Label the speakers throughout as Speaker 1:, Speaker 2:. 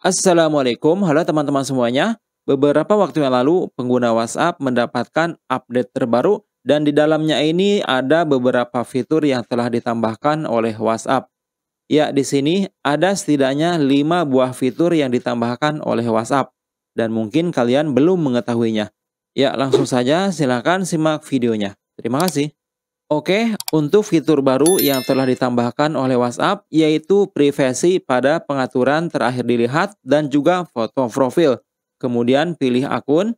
Speaker 1: Assalamualaikum, halo teman-teman semuanya. Beberapa waktu yang lalu, pengguna WhatsApp mendapatkan update terbaru dan di dalamnya ini ada beberapa fitur yang telah ditambahkan oleh WhatsApp. Ya, di sini ada setidaknya 5 buah fitur yang ditambahkan oleh WhatsApp dan mungkin kalian belum mengetahuinya. Ya, langsung saja silakan simak videonya. Terima kasih. Oke, untuk fitur baru yang telah ditambahkan oleh WhatsApp yaitu privasi pada pengaturan terakhir dilihat dan juga foto profil. Kemudian pilih akun,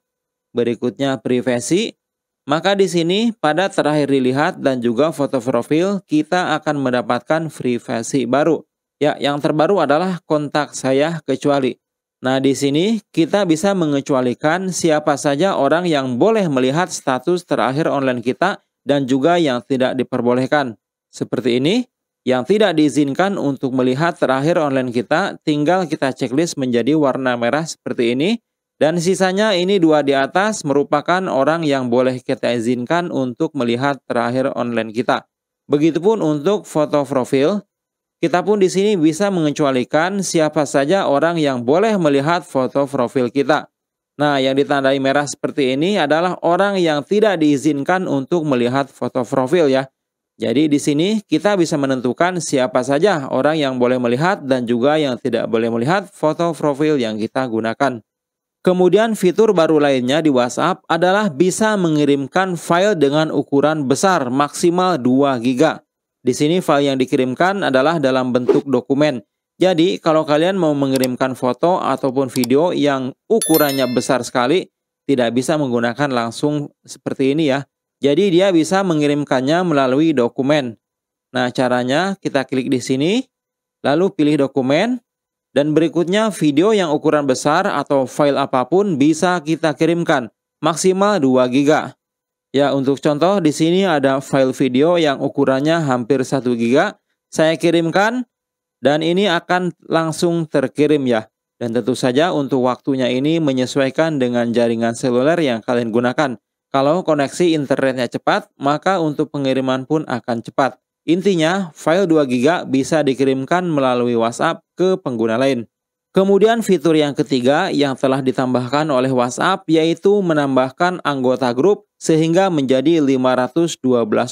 Speaker 1: berikutnya privasi. Maka di sini pada terakhir dilihat dan juga foto profil kita akan mendapatkan privasi baru. Ya, yang terbaru adalah kontak saya kecuali. Nah, di sini kita bisa mengecualikan siapa saja orang yang boleh melihat status terakhir online kita dan juga yang tidak diperbolehkan. Seperti ini, yang tidak diizinkan untuk melihat terakhir online kita, tinggal kita checklist menjadi warna merah seperti ini, dan sisanya ini dua di atas merupakan orang yang boleh kita izinkan untuk melihat terakhir online kita. Begitupun untuk foto profil, kita pun di sini bisa mengecualikan siapa saja orang yang boleh melihat foto profil kita. Nah, yang ditandai merah seperti ini adalah orang yang tidak diizinkan untuk melihat foto profil ya. Jadi di sini kita bisa menentukan siapa saja orang yang boleh melihat dan juga yang tidak boleh melihat foto profil yang kita gunakan. Kemudian fitur baru lainnya di WhatsApp adalah bisa mengirimkan file dengan ukuran besar maksimal 2 GB. Di sini file yang dikirimkan adalah dalam bentuk dokumen. Jadi, kalau kalian mau mengirimkan foto ataupun video yang ukurannya besar sekali, tidak bisa menggunakan langsung seperti ini ya. Jadi, dia bisa mengirimkannya melalui dokumen. Nah, caranya kita klik di sini, lalu pilih dokumen, dan berikutnya video yang ukuran besar atau file apapun bisa kita kirimkan, maksimal 2 GB. Ya, untuk contoh di sini ada file video yang ukurannya hampir 1 GB. Saya kirimkan dan ini akan langsung terkirim ya. Dan tentu saja untuk waktunya ini menyesuaikan dengan jaringan seluler yang kalian gunakan. Kalau koneksi internetnya cepat, maka untuk pengiriman pun akan cepat. Intinya, file 2 GB bisa dikirimkan melalui WhatsApp ke pengguna lain. Kemudian fitur yang ketiga yang telah ditambahkan oleh WhatsApp yaitu menambahkan anggota grup sehingga menjadi 512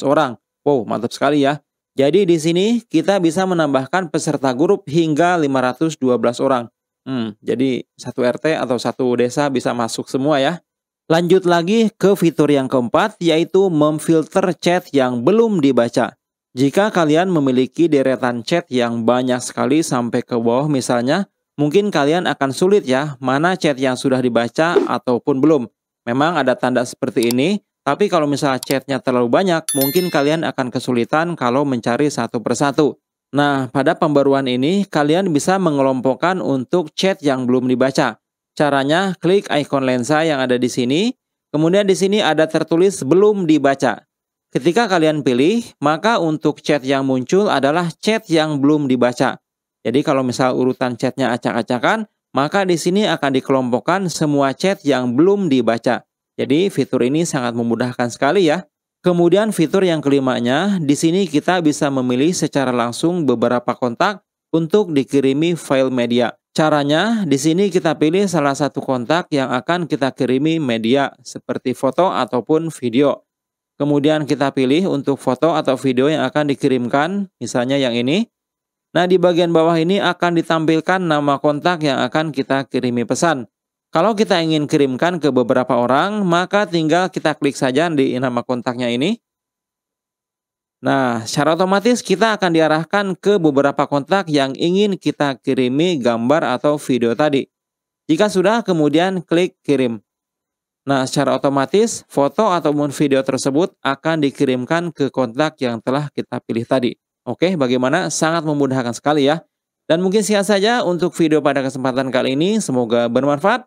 Speaker 1: orang. Wow, mantap sekali ya. Jadi di sini kita bisa menambahkan peserta grup hingga 512 orang. Hmm, jadi satu RT atau satu desa bisa masuk semua ya. Lanjut lagi ke fitur yang keempat yaitu memfilter chat yang belum dibaca. Jika kalian memiliki deretan chat yang banyak sekali sampai ke bawah misalnya, mungkin kalian akan sulit ya mana chat yang sudah dibaca ataupun belum. Memang ada tanda seperti ini, tapi kalau misalnya chatnya terlalu banyak, mungkin kalian akan kesulitan kalau mencari satu persatu. Nah, pada pembaruan ini, kalian bisa mengelompokkan untuk chat yang belum dibaca. Caranya, klik ikon lensa yang ada di sini, kemudian di sini ada tertulis belum dibaca. Ketika kalian pilih, maka untuk chat yang muncul adalah chat yang belum dibaca. Jadi kalau misal urutan chatnya acak-acakan, maka di sini akan dikelompokkan semua chat yang belum dibaca. Jadi fitur ini sangat memudahkan sekali ya. Kemudian fitur yang kelimanya, di sini kita bisa memilih secara langsung beberapa kontak untuk dikirimi file media. Caranya, di sini kita pilih salah satu kontak yang akan kita kirimi media seperti foto ataupun video. Kemudian kita pilih untuk foto atau video yang akan dikirimkan, misalnya yang ini. Nah, di bagian bawah ini akan ditampilkan nama kontak yang akan kita kirimi pesan. Kalau kita ingin kirimkan ke beberapa orang, maka tinggal kita klik saja di nama kontaknya ini. Nah, secara otomatis kita akan diarahkan ke beberapa kontak yang ingin kita kirimi gambar atau video tadi. Jika sudah, kemudian klik kirim. Nah, secara otomatis foto ataupun video tersebut akan dikirimkan ke kontak yang telah kita pilih tadi. Oke, bagaimana? Sangat memudahkan sekali ya. Dan mungkin sekian saja untuk video pada kesempatan kali ini. Semoga bermanfaat.